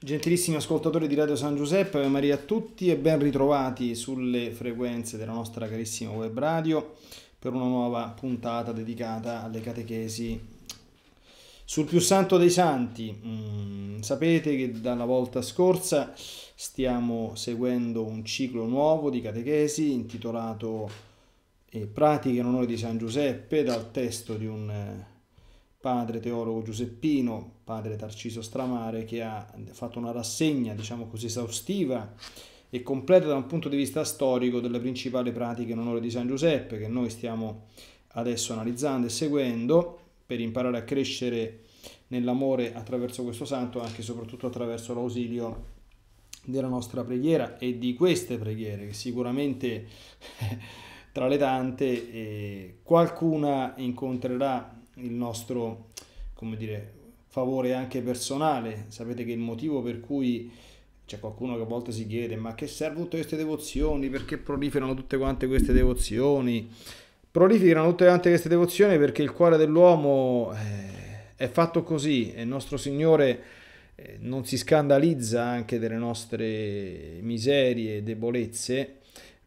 Gentilissimi ascoltatori di Radio San Giuseppe, Ave Maria a tutti e ben ritrovati sulle frequenze della nostra carissima web radio per una nuova puntata dedicata alle catechesi sul più santo dei santi. Mm, sapete che dalla volta scorsa stiamo seguendo un ciclo nuovo di catechesi intitolato eh, Pratiche in onore di San Giuseppe dal testo di un eh, padre teologo Giuseppino, padre Tarciso Stramare, che ha fatto una rassegna, diciamo così, esaustiva e completa da un punto di vista storico delle principali pratiche in onore di San Giuseppe, che noi stiamo adesso analizzando e seguendo per imparare a crescere nell'amore attraverso questo santo, anche e soprattutto attraverso l'ausilio della nostra preghiera e di queste preghiere, che sicuramente tra le tante eh, qualcuna incontrerà il nostro come dire, favore anche personale. Sapete che il motivo per cui c'è qualcuno che a volte si chiede ma che servono tutte queste devozioni, perché proliferano tutte quante queste devozioni? Proliferano tutte quante queste devozioni perché il cuore dell'uomo eh, è fatto così e il nostro Signore eh, non si scandalizza anche delle nostre miserie e debolezze,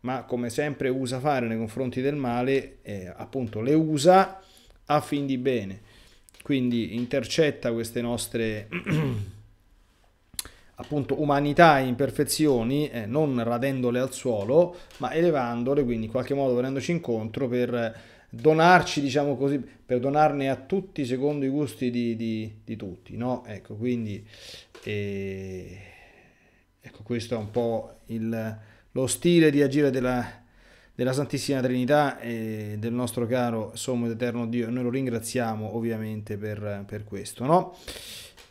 ma come sempre usa fare nei confronti del male, eh, appunto le usa a fin di bene. Quindi intercetta queste nostre appunto umanità e imperfezioni, eh, non radendole al suolo, ma elevandole, quindi in qualche modo venendoci incontro per donarci, diciamo così, per donarne a tutti secondo i gusti di, di, di tutti, no? Ecco, quindi eh, ecco, questo è un po' il, lo stile di agire della, della Santissima Trinità e del nostro caro Sommo ed Eterno Dio. Noi lo ringraziamo ovviamente per, per questo. No?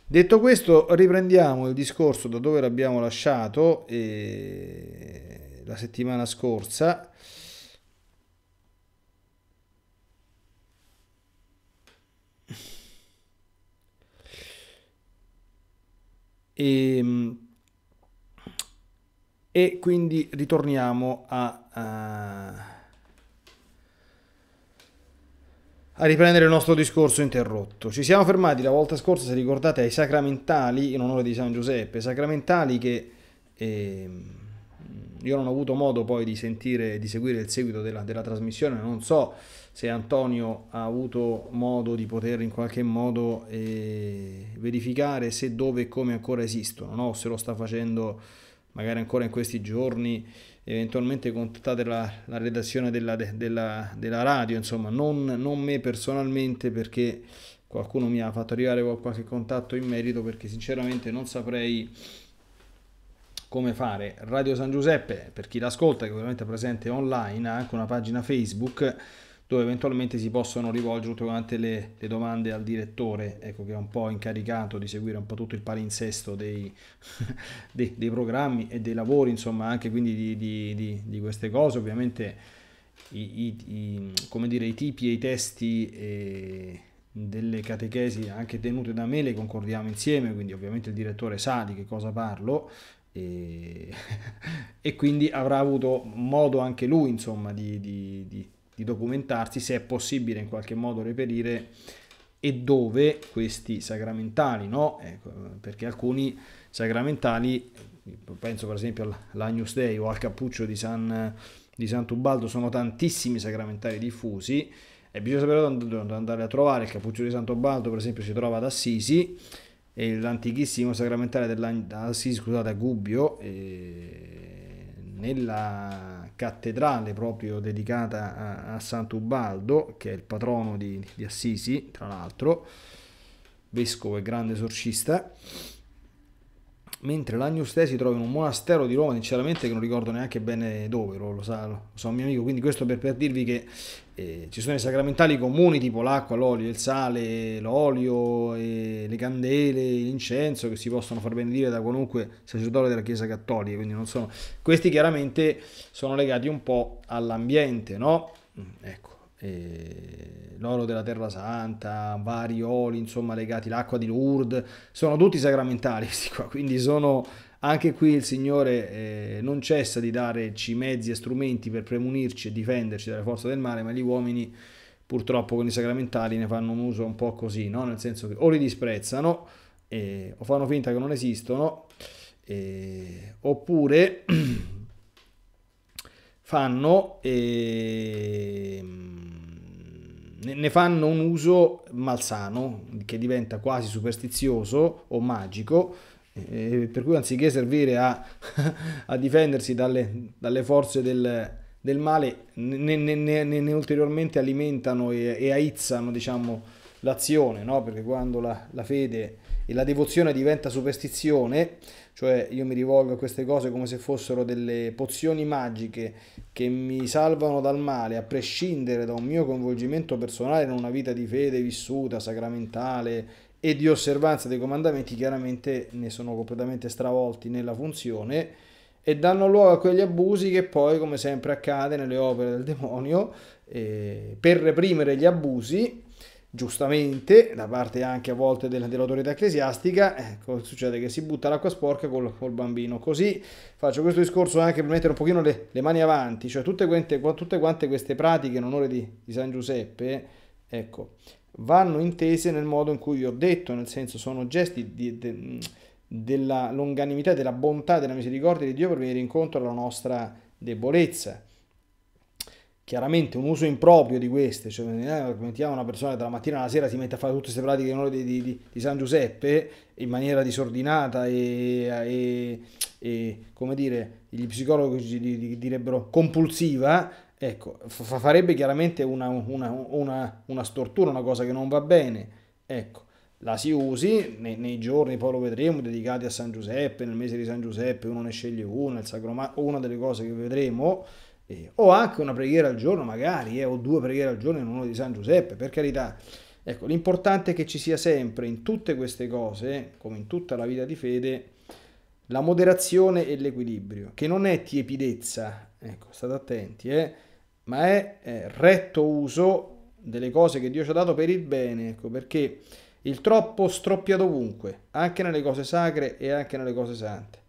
Detto questo, riprendiamo il discorso da dove l'abbiamo lasciato eh, la settimana scorsa. E, ehm, e quindi ritorniamo a, a, eh, a riprendere il nostro discorso interrotto. Ci siamo fermati la volta scorsa, se ricordate, ai sacramentali in onore di San Giuseppe, sacramentali che... Eh, io non ho avuto modo poi di sentire, di seguire il seguito della, della, trasmissione, non so se Antonio ha avuto modo di poter in qualche modo eh, verificare se, dove e come ancora esistono, no? se lo sta facendo magari ancora in questi giorni, eventualmente contattate la, la redazione della, della, della, radio, insomma, non, non, me personalmente perché qualcuno mi ha fatto arrivare qualche contatto in merito perché sinceramente non saprei come fare. Radio San Giuseppe, per chi l'ascolta, che ovviamente è presente online, ha anche una pagina Facebook dove eventualmente si possono rivolgere tutte quante le, le, domande al direttore, ecco, che è un po' incaricato di seguire un po' tutto il palinsesto dei, dei, dei programmi e dei lavori, insomma, anche quindi di, di, di, di queste cose. Ovviamente i, i, i, come dire, i tipi e i testi eh, delle catechesi anche tenute da me le concordiamo insieme, quindi ovviamente il direttore sa di che cosa parlo e, e quindi avrà avuto modo anche lui insomma di, di, di, di documentarsi se è possibile in qualche modo reperire e dove questi sacramentali, no? ecco, perché alcuni sacramentali, penso per esempio all'Agnus Dei o al cappuccio di, San, di Sant'Ubaldo, sono tantissimi sacramentali diffusi e bisogna sapere dove andare a trovare. Il cappuccio di San Sant'Ubaldo per esempio si trova ad Assisi e l'antichissimo sacramentale dell'Assisi, scusate, a Gubbio. E nella cattedrale proprio dedicata a, a Sant'Ubaldo, che è il patrono di, di Assisi, tra l'altro, vescovo e grande esorcista, mentre L'agnus Dei si trova in un monastero di Roma, sinceramente che non ricordo neanche bene dove, lo, sa, lo sa un mio amico, quindi questo per, per dirvi che eh, ci sono i sacramentali comuni tipo l'acqua, l'olio, il sale, l'olio, eh, le candele, l'incenso che si possono far benedire da qualunque sacerdote della Chiesa Cattolica, quindi non sono... Questi chiaramente sono legati un po' all'ambiente, no? Mm, ecco. Eh, l'oro della Terra Santa, vari oli, insomma, legati all'acqua di Lourdes, sono tutti sacramentali questi qua, quindi sono anche qui il Signore eh, non cessa di darci mezzi e strumenti per premunirci e difenderci dalle forze del male, ma gli uomini purtroppo con i sacramentali ne fanno un uso un po' così, no? nel senso che o li disprezzano eh, o fanno finta che non esistono, eh, oppure fanno, eh, ne fanno un uso malsano che diventa quasi superstizioso o magico. Eh, per cui anziché servire a, a difendersi dalle, dalle forze del, del male ne, ne, ne, ne, ulteriormente alimentano e, e aizzano diciamo, l'azione, no? perché quando la, la fede e la devozione diventa superstizione, cioè io mi rivolgo a queste cose come se fossero delle pozioni magiche che mi salvano dal male, a prescindere da un mio coinvolgimento personale in una vita di fede vissuta, sacramentale e di osservanza dei comandamenti, chiaramente ne sono completamente stravolti nella funzione e danno luogo a quegli abusi che poi, come sempre accade nelle opere del demonio, eh, per reprimere gli abusi, giustamente, da parte anche a volte dell'autorità ecclesiastica, ecco, succede che si butta l'acqua sporca col, col, bambino. Così faccio questo discorso anche per mettere un pochino le, le mani avanti, cioè tutte quante, tutte quante, queste pratiche in onore di, di San Giuseppe, ecco, vanno intese nel modo in cui vi ho detto, nel senso sono gesti di, de, della longanimità, della bontà, della misericordia di Dio per venire incontro alla nostra debolezza chiaramente un uso improprio di queste, cioè eh, mettiamo una persona che dalla mattina alla sera si mette a fare tutte queste pratiche in onore di, di, di, San Giuseppe in maniera disordinata e, e, e come dire, gli psicologi direbbero compulsiva, ecco, farebbe chiaramente una, una, una, una, stortura, una cosa che non va bene, ecco. La si usi nei, nei, giorni, poi lo vedremo, dedicati a San Giuseppe, nel mese di San Giuseppe uno ne sceglie uno, il sacromato, una delle cose che vedremo, eh, o anche una preghiera al giorno magari, eh, o due preghiere al giorno in uno di San Giuseppe, per carità. Ecco, l'importante è che ci sia sempre in tutte queste cose, come in tutta la vita di fede, la moderazione e l'equilibrio, che non è tiepidezza, ecco, state attenti, eh, ma è, è retto uso delle cose che Dio ci ha dato per il bene, ecco, perché il troppo stroppia dovunque, anche nelle cose sacre e anche nelle cose sante.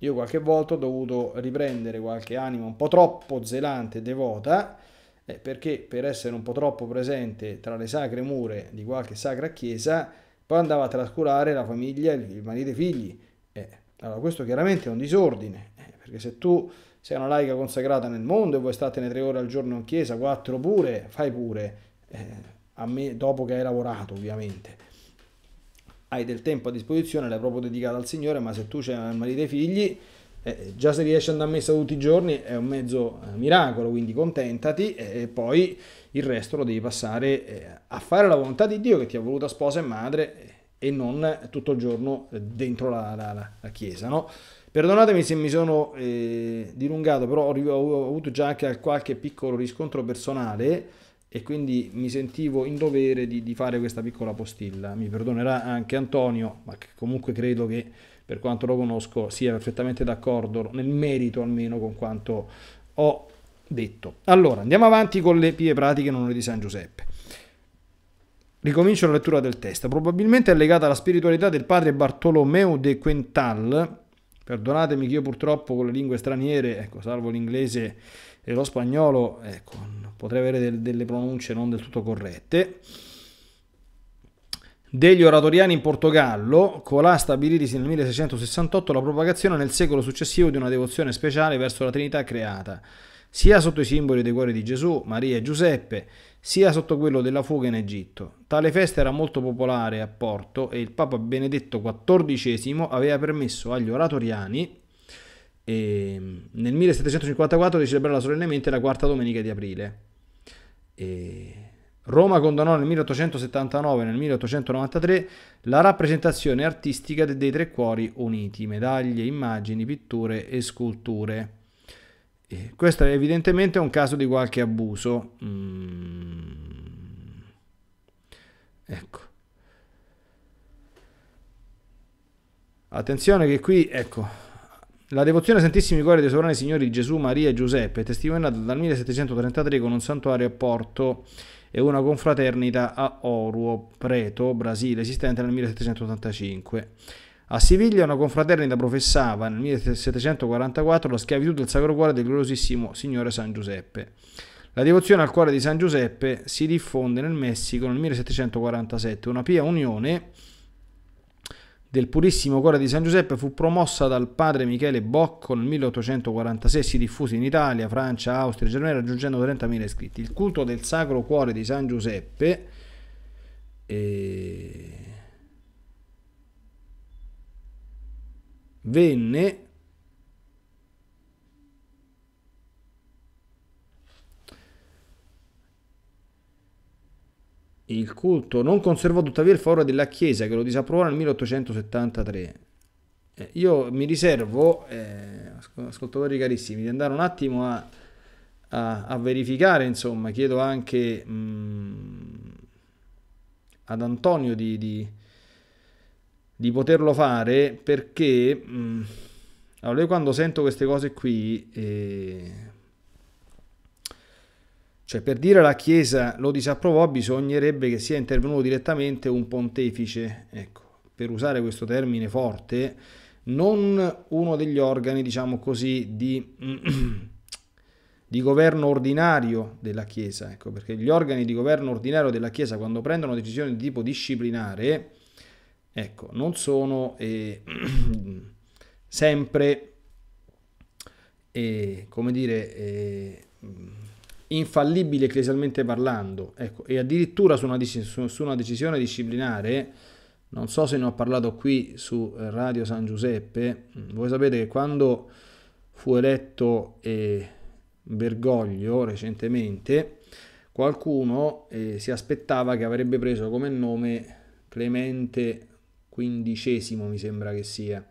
Io qualche volta ho dovuto riprendere qualche anima un po' troppo zelante e devota, eh, perché per essere un po' troppo presente tra le sacre mura di qualche sacra chiesa, poi andava a trascurare la famiglia, il marito e i figli. Eh, allora questo chiaramente è un disordine, eh, perché se tu sei una laica consacrata nel mondo e vuoi startene tre ore al giorno in chiesa, quattro pure, fai pure, eh, me, dopo che hai lavorato ovviamente hai del tempo a disposizione, l'hai proprio dedicata al Signore, ma se tu c'hai il marito e i figli, eh, già se riesci ad andare a messa tutti i giorni è un mezzo eh, miracolo, quindi contentati e poi il resto lo devi passare eh, a fare la volontà di Dio che ti ha voluta sposa e madre eh, e non tutto il giorno dentro la, la, la chiesa. No? Perdonatemi se mi sono eh, dilungato, però ho, ho avuto già anche qualche piccolo riscontro personale e quindi mi sentivo in dovere di, di, fare questa piccola postilla. Mi perdonerà anche Antonio, ma comunque credo che per quanto lo conosco sia perfettamente d'accordo nel merito almeno con quanto ho detto. Allora, andiamo avanti con le pie pratiche in onore di San Giuseppe. Ricomincio la lettura del testo. Probabilmente è legata alla spiritualità del padre Bartolomeo de Quental, Perdonatemi che io purtroppo con le lingue straniere, ecco, salvo l'inglese e lo spagnolo, ecco, potrei avere del, delle pronunce non del tutto corrette. Degli oratoriani in Portogallo, colà stabilitisi nel 1668 la propagazione nel secolo successivo di una devozione speciale verso la Trinità creata, sia sotto i simboli dei cuori di Gesù, Maria e Giuseppe, sia sotto quello della fuga in Egitto. Tale festa era molto popolare a Porto e il Papa Benedetto XIV aveva permesso agli oratoriani eh, nel 1754 di celebrare solennemente la quarta domenica di aprile. Eh, Roma condannò nel 1879 e nel 1893 la rappresentazione artistica dei Tre Cuori Uniti, medaglie, immagini, pitture e sculture. Eh, questo è evidentemente un caso di qualche abuso. Mm. Ecco. Attenzione che qui, ecco, la devozione ai Santissimi Cuori dei Sovrani Signori Gesù, Maria e Giuseppe è testimoniata dal 1733 con un santuario a Porto e una confraternita a Oruo, Preto, Brasile, esistente nel 1785. A Siviglia una confraternita professava nel 1744 la schiavitù del Sacro Cuore del gloriosissimo Signore San Giuseppe. La devozione al cuore di San Giuseppe si diffonde nel Messico nel 1747. Una pia unione del Purissimo Cuore di San Giuseppe fu promossa dal padre Michele Bocco nel 1846 si diffuse in Italia, Francia, Austria e Germania raggiungendo 30.000 iscritti. Il culto del Sacro Cuore di San Giuseppe... Eh venne il culto non conservò tuttavia il favore della Chiesa che lo disapprovò nel 1873. Eh, io mi riservo, eh, ascoltatori carissimi, di andare un attimo a, a, a verificare, insomma, chiedo anche mh, mm, ad Antonio di, di, di poterlo fare perché mh, mm, allora io quando sento queste cose qui eh, cioè per dire la Chiesa lo disapprovò bisognerebbe che sia intervenuto direttamente un pontefice ecco per usare questo termine forte non uno degli organi diciamo così di, di governo ordinario della Chiesa ecco perché gli organi di governo ordinario della Chiesa quando prendono decisioni di tipo disciplinare Ecco, non sono eh, sempre, eh, come dire, eh, infallibili ecclesialmente parlando. Ecco, e addirittura su una, su una, decisione disciplinare, non so se ne ho parlato qui su eh, Radio San Giuseppe, mm, voi sapete che quando fu eletto eh, Bergoglio recentemente, qualcuno eh, si aspettava che avrebbe preso come nome Clemente quindicesimo mi sembra che sia.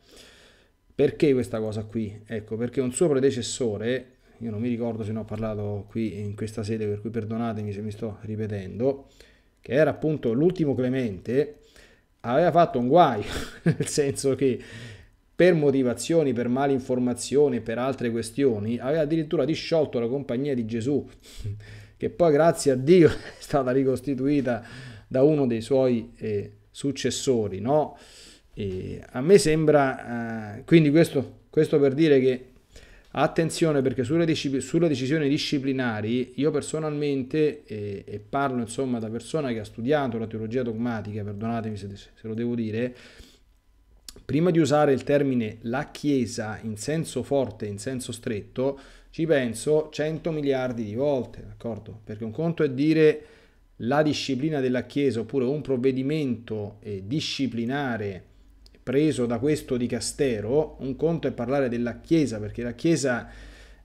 Perché questa cosa qui? Ecco, perché un suo predecessore, io non mi ricordo se ne ho parlato qui in questa sede, per cui perdonatemi se mi sto ripetendo, che era appunto l'ultimo Clemente, aveva fatto un guaio, nel senso che per motivazioni, per malinformazioni, per altre questioni, aveva addirittura disciolto la compagnia di Gesù, che poi grazie a Dio è stata ricostituita da uno dei suoi... Eh, successori, no? E a me sembra, eh, quindi questo, questo, per dire che attenzione perché sulle, sulle decisioni disciplinari io personalmente, eh, e parlo insomma da persona che ha studiato la teologia dogmatica, perdonatemi se, se lo devo dire, prima di usare il termine la Chiesa in senso forte, in senso stretto, ci penso 100 miliardi di volte, d'accordo? Perché un conto è dire la disciplina della Chiesa oppure un provvedimento eh, disciplinare preso da questo dicastero, un conto è parlare della Chiesa, perché la Chiesa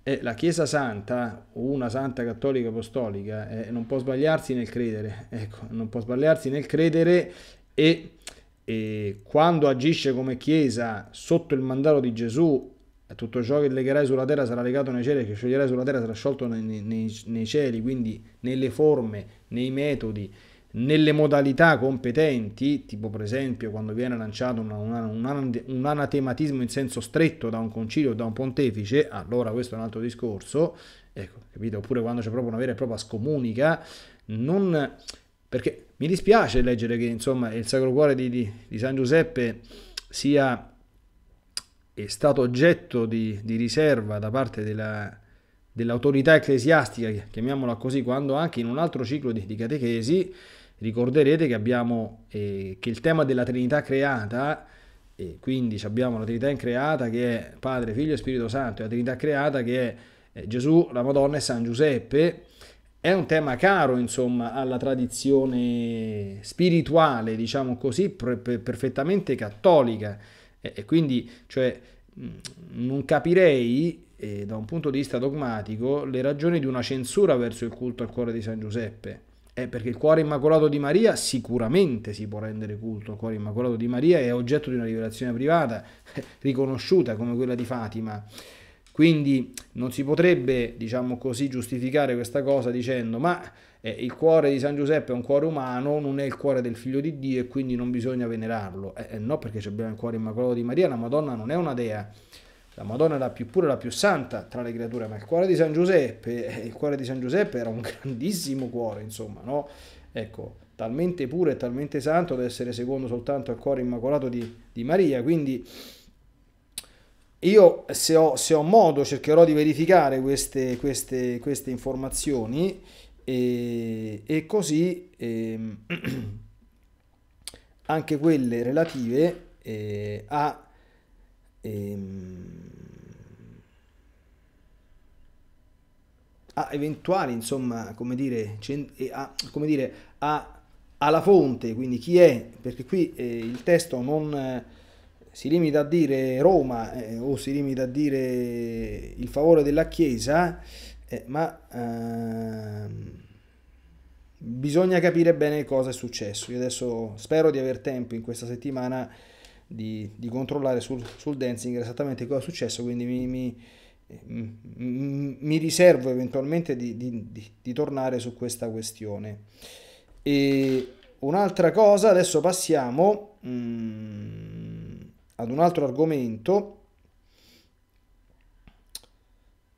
è la Chiesa santa, una santa cattolica apostolica, eh, non può sbagliarsi nel credere, ecco, non può sbagliarsi nel credere e, e quando agisce come Chiesa sotto il mandato di Gesù tutto ciò che legherai sulla terra sarà legato nei cieli, e che scioglierai sulla terra sarà sciolto nei, nei, nei, cieli, quindi nelle forme, nei metodi, nelle modalità competenti, tipo per esempio quando viene lanciato una, una, un, un anatematismo in senso stretto da un concilio o da un pontefice, allora questo è un altro discorso, ecco, capito? Oppure quando c'è proprio una vera e propria scomunica, non... perché mi dispiace leggere che insomma il Sacro Cuore di, di, di San Giuseppe sia è stato oggetto di, di riserva da parte della, dell'autorità ecclesiastica, chiamiamola così, quando anche in un altro ciclo di, di catechesi ricorderete che, abbiamo, eh, che il tema della Trinità creata, eh, quindi abbiamo la Trinità increata che è Padre, Figlio e Spirito Santo, e la Trinità creata che è eh, Gesù, la Madonna e San Giuseppe, è un tema caro insomma alla tradizione spirituale, diciamo così, per, perfettamente cattolica e, e quindi, cioè, mm, non capirei eh, da un punto di vista dogmatico le ragioni di una censura verso il culto al cuore di San Giuseppe. Eh, perché il cuore immacolato di Maria sicuramente si può rendere culto, il cuore immacolato di Maria è oggetto di una rivelazione privata, riconosciuta come quella di Fatima. Quindi non si potrebbe, diciamo così, giustificare questa cosa dicendo ma eh, il cuore di San Giuseppe è un cuore umano, non è il cuore del figlio di Dio e quindi non bisogna venerarlo. Eh, eh no, perché abbiamo il cuore immacolato di Maria, la Madonna non è una dea. La Madonna è la più pura, e la più santa tra le creature, ma il cuore di San Giuseppe, eh, il cuore di San Giuseppe era un grandissimo cuore, insomma, no? Ecco, talmente puro e talmente santo da essere secondo soltanto al cuore immacolato di, di Maria, quindi... Io se ho, se ho, modo cercherò di verificare queste, queste, queste informazioni e, e così eh, anche quelle relative eh, a ehm, a eventuali, insomma, come dire, a, come dire a, alla fonte, quindi chi è, perché qui eh, il testo non eh, si limita a dire Roma eh, o si limita a dire il favore della Chiesa, eh, ma ehm, bisogna capire bene cosa è successo. Io adesso spero di aver tempo in questa settimana di, di controllare sul, sul, dancing esattamente cosa è successo, quindi mi, mi mm, mm, mi riservo eventualmente di, di, di, di, tornare su questa questione. E un'altra cosa, adesso passiamo mm, ad un altro argomento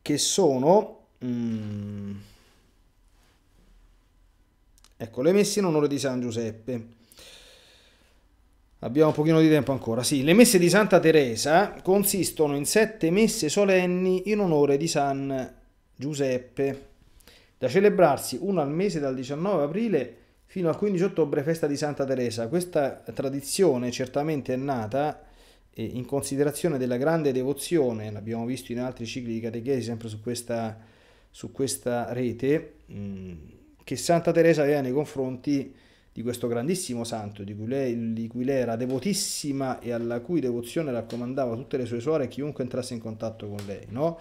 che sono Mm. Ecco, le messe in onore di San Giuseppe. Abbiamo un pochino di tempo ancora. Sì, le messe di Santa Teresa consistono in sette messe solenni in onore di San Giuseppe, da celebrarsi una al mese dal 19 aprile fino al 15 ottobre, festa di Santa Teresa. Questa tradizione certamente è nata eh, in considerazione della grande devozione, l'abbiamo visto in altri cicli di catechesi sempre su questa su questa rete che Santa Teresa aveva nei confronti di questo grandissimo santo di cui, lei, di cui lei era devotissima e alla cui devozione raccomandava tutte le sue suore e chiunque entrasse in contatto con lei, no?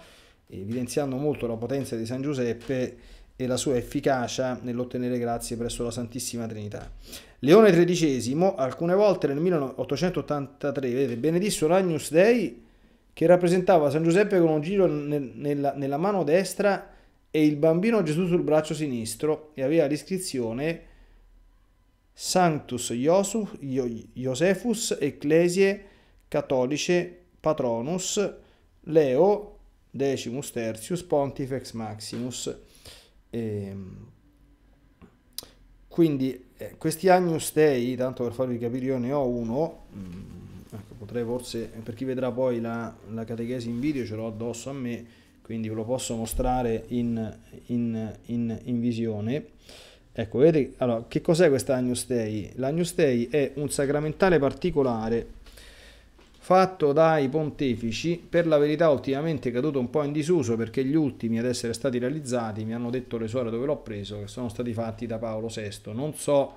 evidenziando molto la potenza di San Giuseppe e la sua efficacia nell'ottenere grazie presso la Santissima Trinità. Leone XIII alcune volte nel 1883 vede, benedisse l'Agnus Dei che rappresentava San Giuseppe con un giro nel, nella, nella mano destra e il bambino Gesù sul braccio sinistro e aveva l'iscrizione Sanctus Iosefus Iosephus Ecclesie Cattolice Patronus Leo Decimus Tertius Pontifex Maximus. E ehm, quindi eh, questi Agnus Dei, tanto per farvi capire io ne ho uno, mm, ecco, potrei forse, per chi vedrà poi la, la catechesi in video ce l'ho addosso a me, quindi ve lo posso mostrare in, in, in, in visione. Ecco, vedete, allora, che cos'è questa Agnus Dei? L'Agnus Dei è un sacramentale particolare fatto dai pontefici, per la verità ultimamente è caduto un po' in disuso perché gli ultimi ad essere stati realizzati, mi hanno detto le suore dove l'ho preso, che sono stati fatti da Paolo VI. Non so,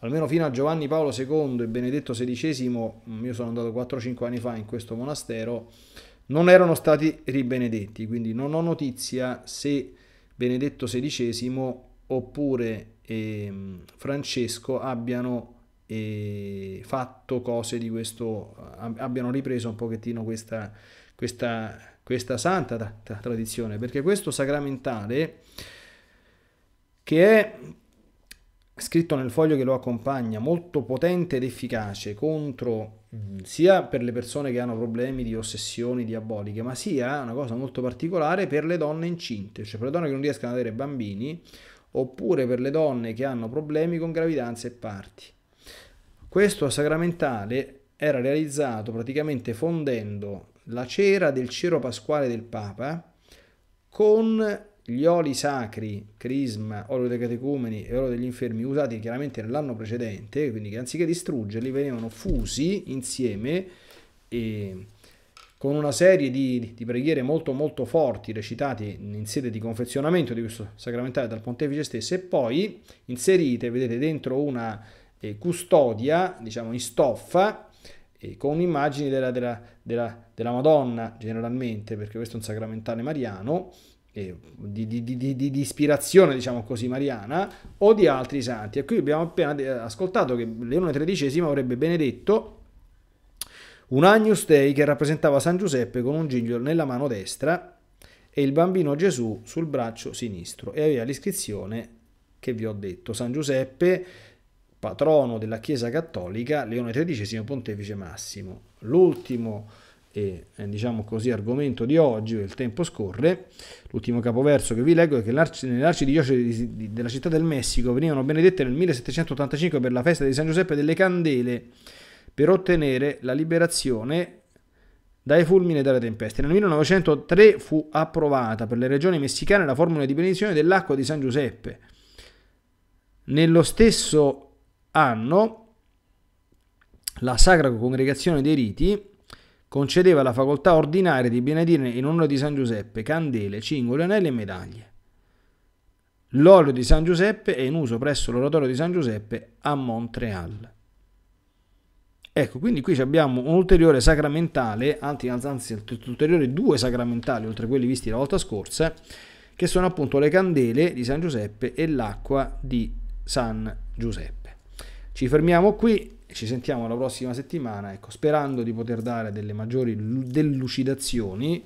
almeno fino a Giovanni Paolo II e Benedetto XVI, io sono andato 4-5 anni fa in questo monastero, non erano stati ribenedetti, quindi non ho notizia se Benedetto XVI oppure eh, Francesco abbiano eh, fatto cose di questo, abbiano ripreso un pochettino questa, questa, questa santa tradizione, perché questo sacramentale che è scritto nel foglio che lo accompagna, molto potente ed efficace contro mm-hmm. sia per le persone che hanno problemi di ossessioni diaboliche, ma sia una cosa molto particolare per le donne incinte, cioè per le donne che non riescono ad avere bambini, oppure per le donne che hanno problemi con gravidanze e parti. Questo sacramentale era realizzato praticamente fondendo la cera del cero pasquale del Papa con gli oli sacri, crisma, olio dei catecumeni e olio degli infermi usati chiaramente nell'anno precedente, quindi che anziché distruggerli venivano fusi insieme e con una serie di, di, preghiere molto molto forti recitate in sede di confezionamento di questo sacramentale dal pontefice stesso e poi inserite, vedete, dentro una eh, custodia, diciamo in stoffa, eh, con immagini della, della, della, della Madonna generalmente, perché questo è un sacramentale mariano, eh, di, di, di, di, ispirazione, diciamo così, mariana o di altri santi. E qui abbiamo appena eh, ascoltato che Leone XIII avrebbe benedetto un Agnus Dei che rappresentava San Giuseppe con un giglio nella mano destra e il bambino Gesù sul braccio sinistro e aveva l'iscrizione che vi ho detto, San Giuseppe, patrono della Chiesa Cattolica, Leone XIII, Pontefice Massimo. L'ultimo e eh, diciamo così argomento di oggi, il tempo scorre, l'ultimo capoverso che vi leggo è che nelle di Diocesi di, di, della città del Messico venivano benedette nel 1785 per la festa di San Giuseppe delle candele per ottenere la liberazione dai fulmini e dalle tempeste. Nel 1903 fu approvata per le regioni messicane la formula di benedizione dell'acqua di San Giuseppe. Nello stesso anno la Sacra Congregazione dei Riti concedeva la facoltà ordinaria di benedire in onore di San Giuseppe candele, cingoli, anelli e medaglie. L'olio di San Giuseppe è in uso presso l'oratorio di San Giuseppe a Montreal. Ecco, quindi qui abbiamo un ulteriore sacramentale, anzi, anzi ulteriori due sacramentali, oltre a quelli visti la volta scorsa, che sono appunto le candele di San Giuseppe e l'acqua di San Giuseppe. Ci fermiamo qui, ci sentiamo la prossima settimana, ecco, sperando di poter dare delle maggiori delucidazioni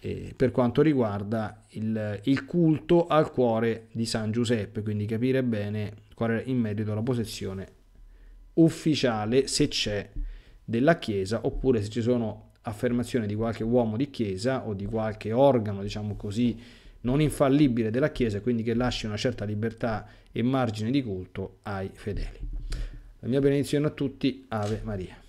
eh, per quanto riguarda il, il, culto al cuore di San Giuseppe, quindi capire bene qual è in merito alla posizione ufficiale, se c'è, della Chiesa, oppure se ci sono affermazioni di qualche uomo di Chiesa o di qualche organo, diciamo così, non infallibile della Chiesa, quindi che lasci una certa libertà e margine di culto ai fedeli. La mia benedizione a tutti, Ave Maria.